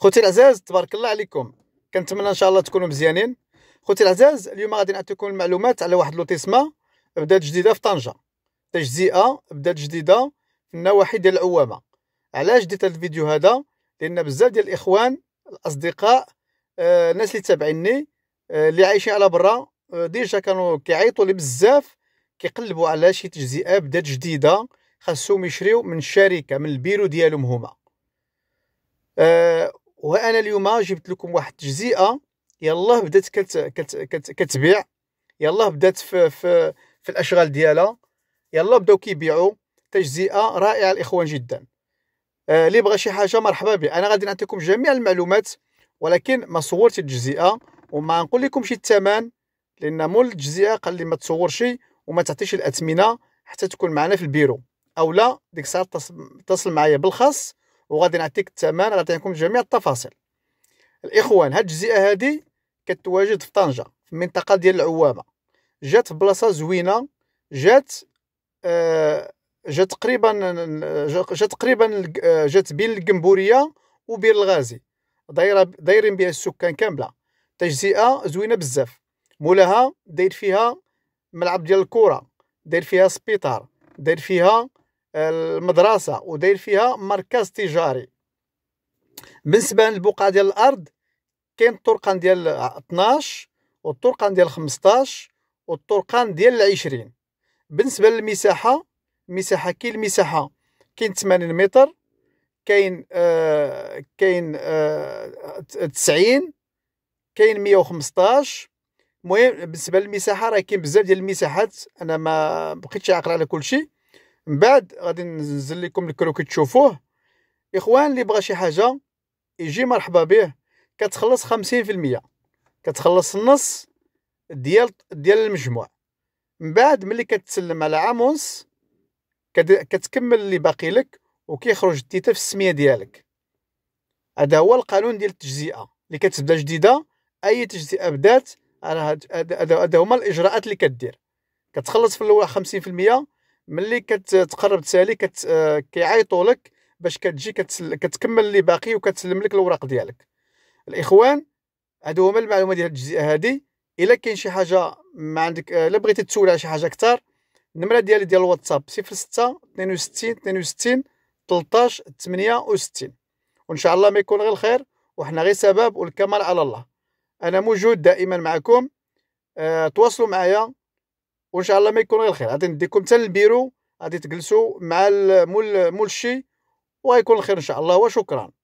خوتي العزاز تبارك الله عليكم كنتمنى ان شاء الله تكونوا مزيانين خوتي العزاز اليوم غادي نعطيكم المعلومات على واحد لوتيسما بدات جديده في طنجه تجزئه بدات جديده في النواحي ديال العوامه علاش درت هذا الفيديو هذا لان بزاف ديال الاخوان الاصدقاء آه، الناس اللي تابعيني آه، اللي عايشين على برا آه، ديجا كانوا كيعيطوا لي بزاف كيقلبوا على شي تجزئه بدات جديده خاصهم يشريو من الشركه من البيرو ديالهم هما وانا اليوم جبت لكم واحد التجزئه يلاه بدات كت كت كت كتبيع يلاه بدات في في في الاشغال ديالها يلاه بداو كيبيعوا تجزئه رائعه الاخوان جدا آه، اللي آه بغى شي حاجه مرحبا به انا غادي نعطيكم جميع المعلومات ولكن ما صورت التجزئه وما نقول لكم شي الثمن لان مول التجزئه قال لي ما تصورش وما تعطيش الاثمنه حتى تكون معنا في البيرو اولا ديك الساعه اتصل معايا بالخاص وغادي نعطيك الثمن غادي نعطيكم جميع التفاصيل الاخوان هاد الجزيئه هادي كتواجد في طنجه في المنطقه ديال العوامه جات في بلاصه زوينه جات آه، جات تقريبا جات تقريبا آه، جات بين الجمبوريه وبين الغازي دايره دايرين بها السكان كامله تجزئه زوينه بزاف مولاها داير فيها ملعب ديال الكره داير فيها سبيطار داير فيها المدرسه وداير فيها مركز تجاري بالنسبه للبقعه ديال الارض كاين الطرقان ديال 12 والطرقان ديال 15 والطرقان ديال 20 بالنسبه للمساحه مساحه كاين المساحه كاين 80 متر كاين آه كاين آه 90 كاين 115 المهم بالنسبه للمساحه راه كاين بزاف ديال المساحات انا ما بقيتش عاقل على كل شيء من بعد غادي ننزل لكم الكروكي تشوفوه اخوان اللي بغى شي حاجه يجي مرحبا به كتخلص 50% كتخلص النص ديال ديال المجموع من بعد ملي كتسلم على عام ونص كتكمل اللي باقي لك وكيخرج التيتا في السميه ديالك هذا هو القانون ديال التجزئه اللي كتبدا جديده اي تجزئه بدات هذا هما الاجراءات اللي كدير كتخلص في الاول 50% ملي كتقرب تسالي كت آه، كيعيطوا لك باش كتجي كتسل... كتكمل اللي باقي وكتسلم لك الاوراق ديالك الاخوان هادو هما المعلومات ديال الجزئيه هادي الا كاين شي حاجه ما عندك الا آه، بغيتي تسول على شي حاجه اكثر النمره ديالي ديال الواتساب 06 62 62 13 68 وان شاء الله ما يكون غير الخير وحنا غير سبب والكمال على الله انا موجود دائما معكم أه تواصلوا معايا وان شاء الله ما يكون غير الخير غادي نديكم حتى للبيرو غادي تجلسوا مع مول مول الشي وغيكون الخير ان شاء الله وشكرا